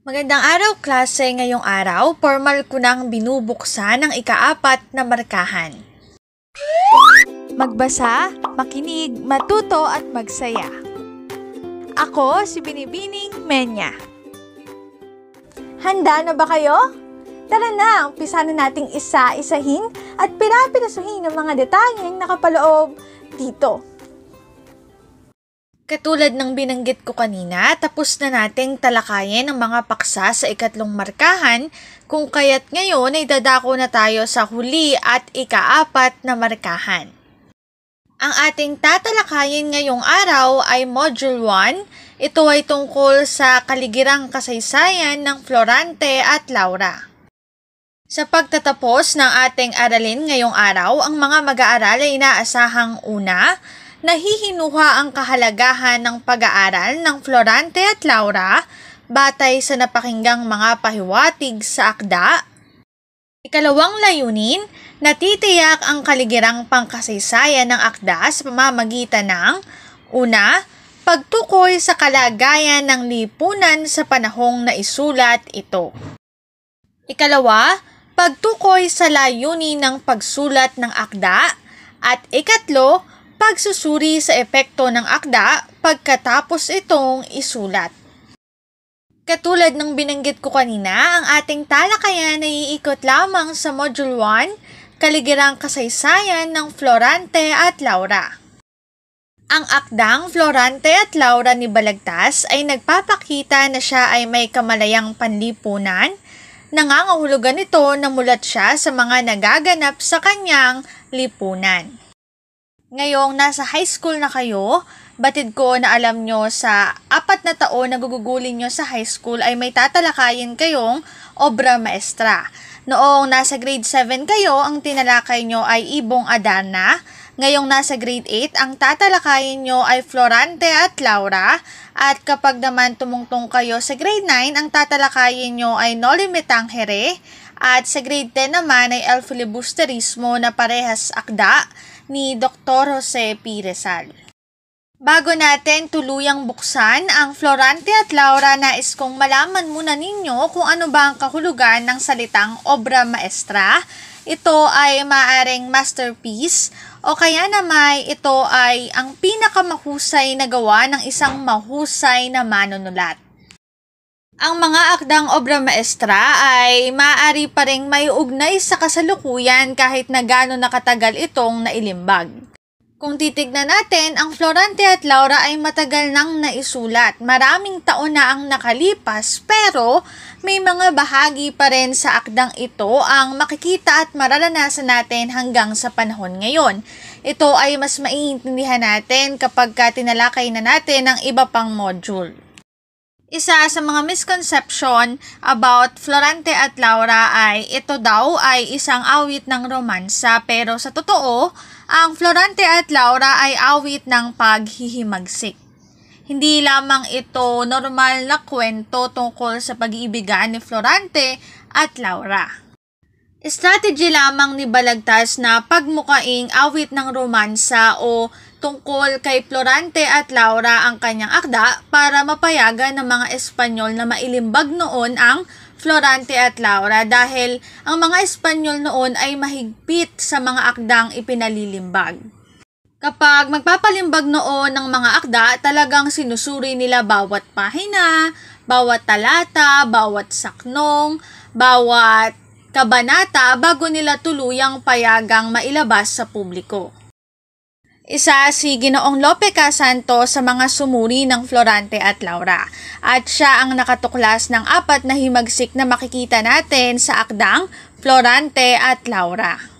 Magandang araw klase ngayong araw, formal ko nang binubuksan ang ikaapat na markahan. Magbasa, makinig, matuto at magsaya. Ako si Binibining Menya. Handa na ba kayo? Tara na, umpisa na nating isa-isahin at pinapinasuhin ang mga detalyeng nakapaloob dito Katulad ng binanggit ko kanina, tapos na nating talakayin ang mga paksa sa ikatlong markahan kung kaya't ngayon ay dadako na tayo sa huli at ikaapat na markahan. Ang ating tatalakayin ngayong araw ay Module 1. Ito ay tungkol sa kaligirang kasaysayan ng Florante at Laura. Sa pagtatapos ng ating aralin ngayong araw, ang mga mag-aaral ay inaasahang una, nahihinuha ang kahalagahan ng pag-aaral ng Florante at Laura batay sa napakinggang mga pahiwatig sa akda. Ikalawang layunin, natitiyak ang kaligirang pangkasaysayan ng akda sa pamamagitan ng Una, pagtukoy sa kalagayan ng lipunan sa panahong naisulat ito. Ikalawa, pagtukoy sa layunin ng pagsulat ng akda. At ikatlo, pagsusuri sa epekto ng akda pagkatapos itong isulat. Katulad ng binanggit ko kanina, ang ating talakayan ay iikot lamang sa Module 1, Kaligirang Kasaysayan ng Florante at Laura. Ang akdang Florante at Laura ni Balagtas ay nagpapakita na siya ay may kamalayang panlipunan, nangangahulugan ito na mulat siya sa mga nagaganap sa kanyang lipunan ngayong nasa high school na kayo, batid ko na alam nyo sa apat na taon na gugugulin nyo sa high school ay may tatalakayin kayong obra maestra. Noong nasa grade 7 kayo, ang tinalakay nyo ay Ibong Adana. Ngayong nasa grade 8, ang tatalakayin nyo ay Florante at Laura. At kapag naman tumungtong kayo sa grade 9, ang tatalakayin nyo ay Noli Metangere. At sa grade 10 naman ay El Filibusterismo na parehas akda ni Dr. Jose P. Rizal. Bago natin tuluyang buksan ang Florante at Laura nais kong malaman muna ninyo kung ano ba ang kahulugan ng salitang obra maestra. Ito ay maaring masterpiece o kaya naman ito ay ang pinakamahusay na gawa ng isang mahusay na manunulat. Ang mga akdang obra maestra ay maaari pa ring may ugnay sa kasalukuyan kahit na gaano nakatagal itong nailimbag. Kung titignan natin, ang Florante at Laura ay matagal nang naisulat. Maraming taon na ang nakalipas pero may mga bahagi pa rin sa akdang ito ang makikita at mararanasan natin hanggang sa panahon ngayon. Ito ay mas maiintindihan natin kapag tinalakay na natin ang iba pang module. Isa sa mga misconception about Florante at Laura ay ito daw ay isang awit ng romansa pero sa totoo, ang Florante at Laura ay awit ng paghihimagsik. Hindi lamang ito normal na kwento tungkol sa pag-iibigan ni Florante at Laura. Strategy lamang ni Balagtas na pagmukaing awit ng romansa o tungkol kay Florante at Laura ang kanyang akda para mapayagan ng mga Espanyol na mailimbag noon ang Florante at Laura dahil ang mga Espanyol noon ay mahigpit sa mga akdang ipinalilimbag. Kapag magpapalimbag noon ng mga akda, talagang sinusuri nila bawat pahina, bawat talata, bawat saknong, bawat kabanata bago nila tuluyang payagang mailabas sa publiko. Isa si Ginoong Lope Casanto sa mga sumuri ng Florante at Laura at siya ang nakatuklas ng apat na himagsik na makikita natin sa akdang Florante at Laura.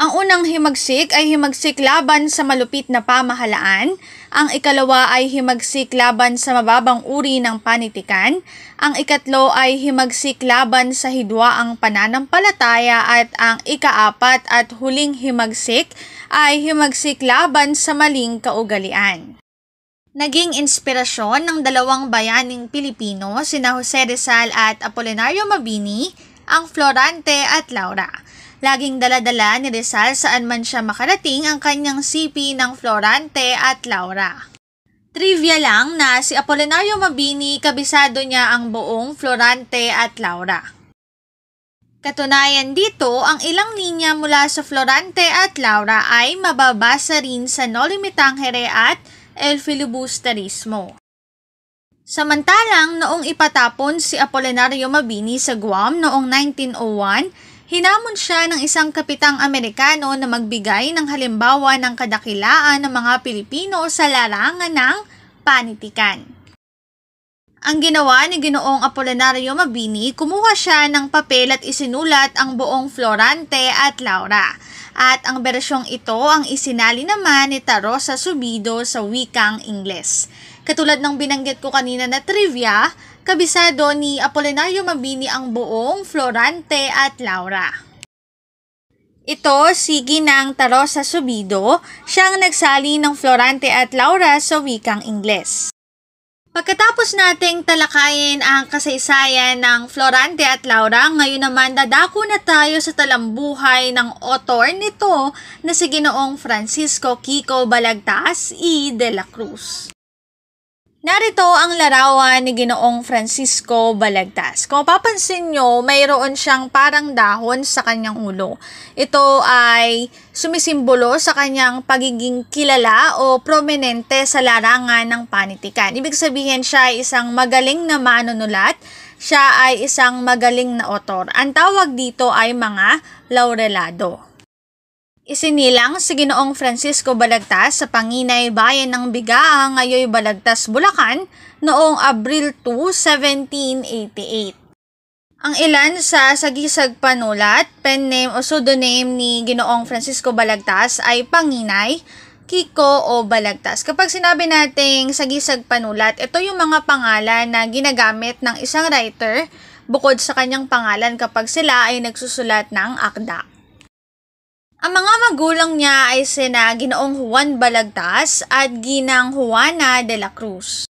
Ang unang himagsik ay himagsik laban sa malupit na pamahalaan, ang ikalawa ay himagsik laban sa mababang uri ng panitikan, ang ikatlo ay himagsik laban sa hidwa ang pananampalataya at ang ikaapat at huling himagsik ay himagsik laban sa maling kaugalian. Naging inspirasyon ng dalawang bayaning Pilipino, sina Jose Rizal at Apolinario Mabini, ang Florante at Laura Laging daladala ni Rizal saan man siya makarating ang kanyang CP ng Florante at Laura. Trivia lang na si Apolinario Mabini kabisado niya ang buong Florante at Laura. Katunayan dito, ang ilang linya mula sa Florante at Laura ay mababasa rin sa Nolimitangere at El Filibusterismo. Samantalang noong ipatapon si Apolinario Mabini sa Guam noong 1901, Hinamon siya ng isang kapitang Amerikano na magbigay ng halimbawa ng kadakilaan ng mga Pilipino sa larangan ng panitikan. Ang ginawa ni Ginoong Apolinario Mabini, kumuha siya ng papel at isinulat ang buong Florante at Laura. At ang bersyong ito ang isinali naman ni Tarosa Subido sa wikang Ingles. Katulad ng binanggit ko kanina na trivia, kabisado ni Apolinario Mabini ang buong Florante at Laura. Ito si Ginang Tarosa Subido, siyang nagsali ng Florante at Laura sa wikang Ingles. Pagkatapos nating talakayin ang kasaysayan ng Florante at Laura, ngayon naman dadako na tayo sa talambuhay ng author nito na si Ginoong Francisco Kiko Balagtas E. de la Cruz. Narito ang larawan ni Ginoong Francisco Balagtas. Kung papansin nyo, mayroon siyang parang dahon sa kanyang ulo. Ito ay sumisimbolo sa kanyang pagiging kilala o prominente sa larangan ng panitikan. Ibig sabihin siya ay isang magaling na manunulat, siya ay isang magaling na otor. Ang tawag dito ay mga laurelado. Isinilang si Ginoong Francisco Balagtas sa Panginay Bayan ng Bigaang ngayoy Balagtas, Bulacan noong Abril 2, 1788. Ang ilan sa sagisag panulat, pen name o pseudonym ni Ginoong Francisco Balagtas ay Panginay, Kiko o Balagtas. Kapag sinabi nating sagisag panulat, ito yung mga pangalan na ginagamit ng isang writer bukod sa kanyang pangalan kapag sila ay nagsusulat ng akda. Ang mga magulang niya ay sina Ginoong Juan Balagtas at Ginang Juana de la Cruz.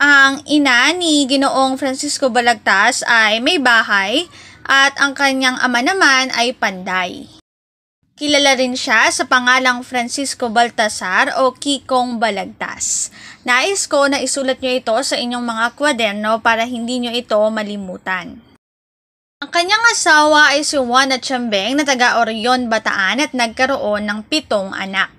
Ang ina ni Ginoong Francisco Balagtas ay may bahay at ang kanyang ama naman ay panday. Kilala rin siya sa pangalang Francisco Baltasar o Kikong Balagtas. Nais ko na isulat nyo ito sa inyong mga kwaderno para hindi nyo ito malimutan. Ang kanyang asawa ay si Juana Chambeng na taga Orion, Bataan at nagkaroon ng pitong anak.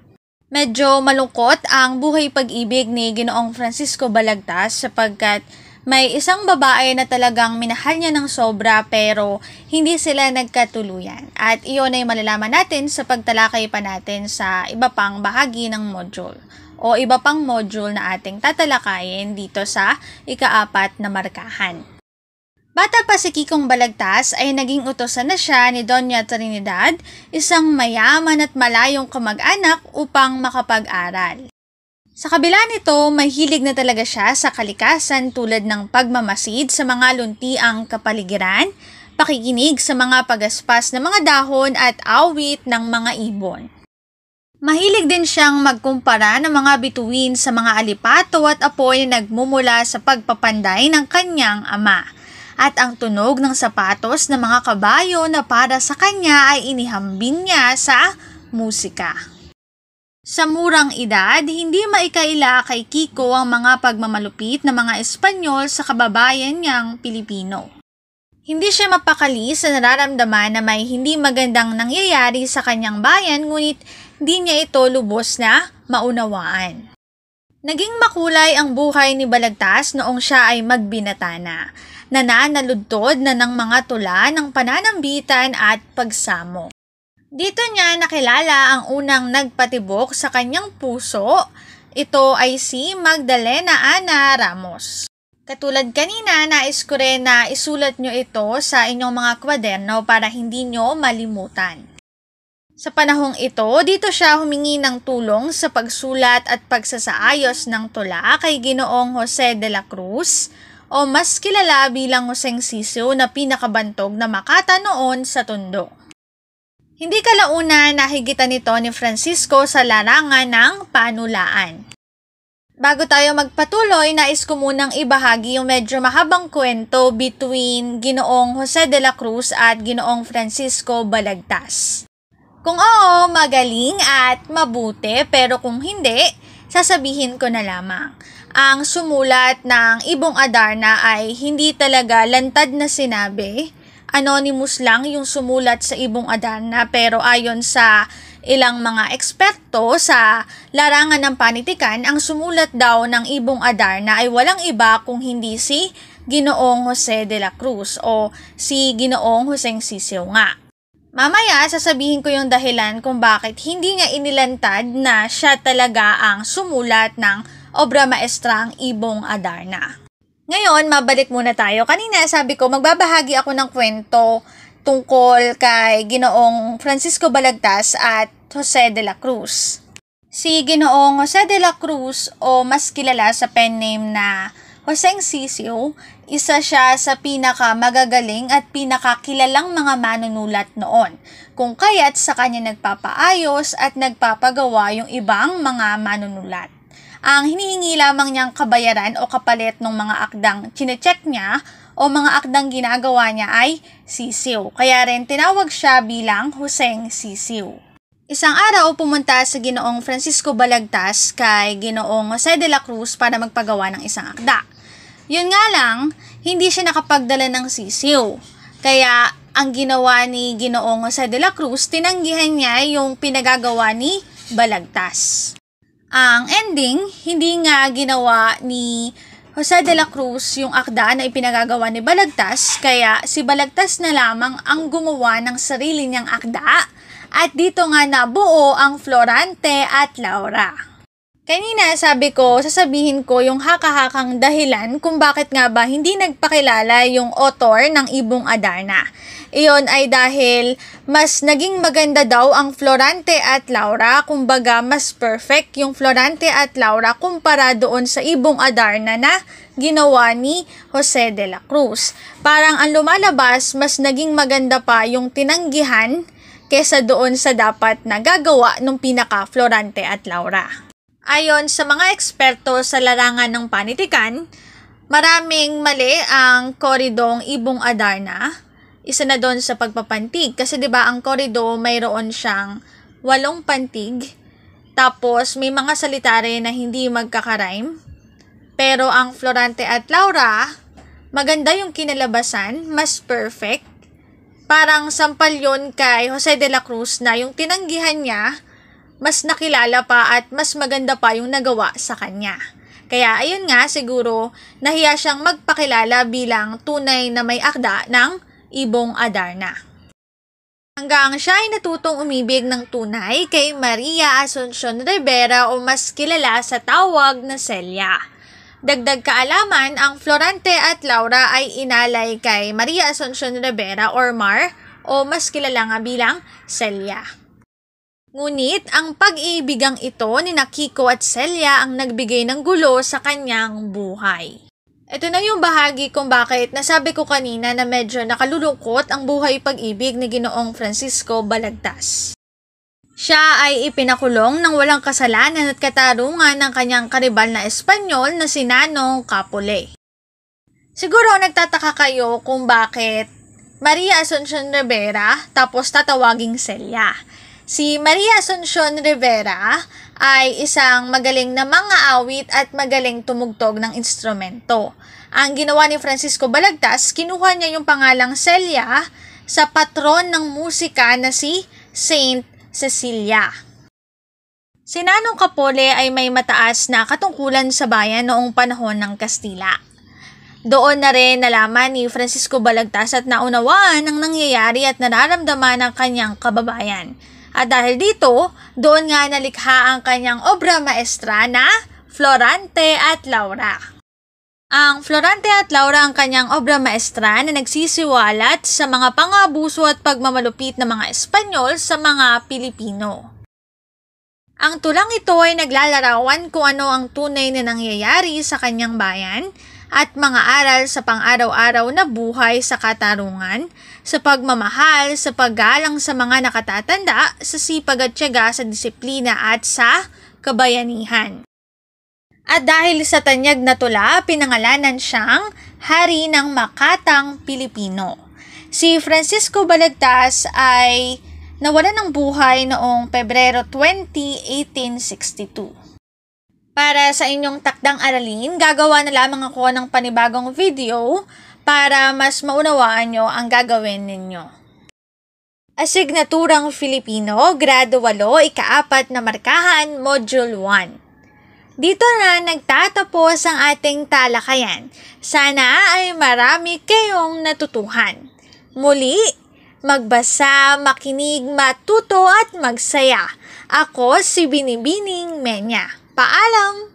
Medyo malungkot ang buhay pag-ibig ni Ginoong Francisco Balagtas sapagkat may isang babae na talagang minahal niya ng sobra pero hindi sila nagkatuluyan. At iyon ay malalaman natin sa pagtalakay pa natin sa iba pang bahagi ng module o iba pang module na ating tatalakayin dito sa ikaapat na markahan. Bata pa si Kikong Balagtas ay naging utosan na siya ni Doña Trinidad, isang mayaman at malayong kamag-anak upang makapag-aral. Sa kabila nito, mahilig na talaga siya sa kalikasan tulad ng pagmamasid sa mga luntiang kapaligiran, pakikinig sa mga pagaspas ng mga dahon at awit ng mga ibon. Mahilig din siyang magkumpara ng mga bituin sa mga alipato at apoy na nagmumula sa pagpapanday ng kanyang ama at ang tunog ng sapatos ng mga kabayo na para sa kanya ay inihambing niya sa musika. Sa murang edad, hindi maikaila kay Kiko ang mga pagmamalupit ng mga Espanyol sa kababayan niyang Pilipino. Hindi siya mapakali sa nararamdaman na may hindi magandang nangyayari sa kanyang bayan ngunit di niya ito lubos na maunawaan. Naging makulay ang buhay ni Balagtas noong siya ay magbinata na na nanaludtod na ng mga tula ng pananambitan at pagsamo. Dito niya nakilala ang unang nagpatibok sa kanyang puso. Ito ay si Magdalena Ana Ramos. Katulad kanina, nais ko rin na isulat nyo ito sa inyong mga kwaderno para hindi nyo malimutan. Sa panahong ito, dito siya humingi ng tulong sa pagsulat at pagsasaayos ng tula kay Ginoong Jose de la Cruz, o mas kilala bilang Huseng Sisiu na pinakabantog na Makata noon sa Tondo. Hindi kalauna nahigitan nito ni Francisco sa larangan ng panulaan. Bago tayo magpatuloy, nais ko munang ibahagi yung medyo mahabang kwento between Ginoong Jose de la Cruz at Ginoong Francisco Balagtas. Kung oo, magaling at mabuti, pero kung hindi, sasabihin ko na lamang ang sumulat ng Ibong Adarna ay hindi talaga lantad na sinabi. Anonymous lang yung sumulat sa Ibong Adarna pero ayon sa ilang mga eksperto sa larangan ng panitikan, ang sumulat daw ng Ibong Adarna ay walang iba kung hindi si Ginoong Jose de la Cruz o si Ginoong Joseng Sisiw nga. Mamaya, sasabihin ko yung dahilan kung bakit hindi niya inilantad na siya talaga ang sumulat ng obra maestra ang Ibong Adarna. Ngayon, mabalik muna tayo. Kanina, sabi ko, magbabahagi ako ng kwento tungkol kay Ginoong Francisco Balagtas at Jose de la Cruz. Si Ginoong Jose de la Cruz o mas kilala sa pen name na Joseng Sisio, isa siya sa pinakamagagaling at pinakakilalang mga manunulat noon, kung kaya't sa kanya nagpapaayos at nagpapagawa yung ibang mga manunulat ang hinihingi lamang niyang kabayaran o kapalit ng mga akdang chinecheck niya o mga akdang ginagawa niya ay sisiw. Kaya rin tinawag siya bilang Huseng Sisiw. Isang araw pumunta sa ginoong Francisco Balagtas kay ginoong Jose de la Cruz para magpagawa ng isang akda. Yun nga lang, hindi siya nakapagdala ng sisiw. Kaya ang ginawa ni Ginoong Jose de la Cruz, tinanggihan niya yung pinagagawa ni Balagtas. Ang ending, hindi nga ginawa ni Jose de la Cruz yung akda na ipinagagawa ni Balagtas, kaya si Balagtas na lamang ang gumawa ng sarili niyang akda. At dito nga nabuo ang Florante at Laura. Kanina sabi ko, sasabihin ko yung hakahakang dahilan kung bakit nga ba hindi nagpakilala yung author ng Ibong Adarna. Iyon ay dahil mas naging maganda daw ang Florante at Laura, kumbaga mas perfect yung Florante at Laura kumpara doon sa Ibong Adarna na ginawa ni Jose de la Cruz. Parang ang lumalabas, mas naging maganda pa yung tinanggihan kesa doon sa dapat nagagawa ng pinaka Florante at Laura. Ayon sa mga eksperto sa larangan ng panitikan, maraming mali ang koridong Ibong Adarna. Isa na doon sa pagpapantig kasi 'di ba ang korido mayroon siyang walong pantig. Tapos may mga salita rin na hindi magkakarime. Pero ang Florante at Laura, maganda yung kinalabasan, mas perfect. Parang sampal yon kay Jose de la Cruz na yung tinanggihan niya mas nakilala pa at mas maganda pa yung nagawa sa kanya. Kaya ayun nga siguro nahiya siyang magpakilala bilang tunay na may akda ng Ibong Adarna. Hanggang siya ay natutong umibig ng tunay kay Maria Asuncion Rivera o mas kilala sa tawag na Celia. Dagdag kaalaman, ang Florante at Laura ay inalay kay Maria Asuncion Rivera or Mar o mas kilala nga bilang Celia. Ngunit ang pag iibigang ito ni Nakiko at Celia ang nagbigay ng gulo sa kanyang buhay. Ito na yung bahagi kung bakit nasabi ko kanina na medyo nakalulungkot ang buhay pag-ibig ni Ginoong Francisco Balagtas. Siya ay ipinakulong ng walang kasalanan at katarungan ng kanyang karibal na Espanyol na si Nanong Capule. Siguro nagtataka kayo kung bakit Maria Asuncion Rivera tapos tatawaging Celia. Si Maria Asuncion Rivera ay isang magaling na mga awit at magaling tumugtog ng instrumento. Ang ginawa ni Francisco Balagtas, kinuha niya yung pangalang Celia sa patron ng musika na si Saint Cecilia. Si Nanong Kapole ay may mataas na katungkulan sa bayan noong panahon ng Kastila. Doon na rin nalaman ni Francisco Balagtas at naunawaan ang nangyayari at nararamdaman ng kanyang kababayan. At dahil dito, doon nga nalikha ang kanyang obra maestra na Florante at Laura. Ang Florante at Laura ang kanyang obra maestra na nagsisiwalat sa mga pangabuso at pagmamalupit ng mga Espanyol sa mga Pilipino. Ang tulang ito ay naglalarawan kung ano ang tunay na nangyayari sa kanyang bayan at mga aral sa pang-araw-araw na buhay sa katarungan, sa pagmamahal, sa paggalang sa mga nakatatanda, sa sipag at tiyaga, sa disiplina at sa kabayanihan. At dahil sa tanyag na tula, pinangalanan siyang Hari ng Makatang Pilipino. Si Francisco Balagtas ay nawala ng buhay noong Pebrero 20, 1862. Para sa inyong takdang aralin, gagawa na lamang ako ng panibagong video para mas maunawaan nyo ang gagawin ninyo. Asignaturang Filipino, Grado 8, Ikaapat na Markahan, Module 1. Dito na nagtatapos ang ating talakayan. Sana ay marami kayong natutuhan. Muli, magbasa, makinig, matuto at magsaya. Ako si Binibining Menya. Paalam!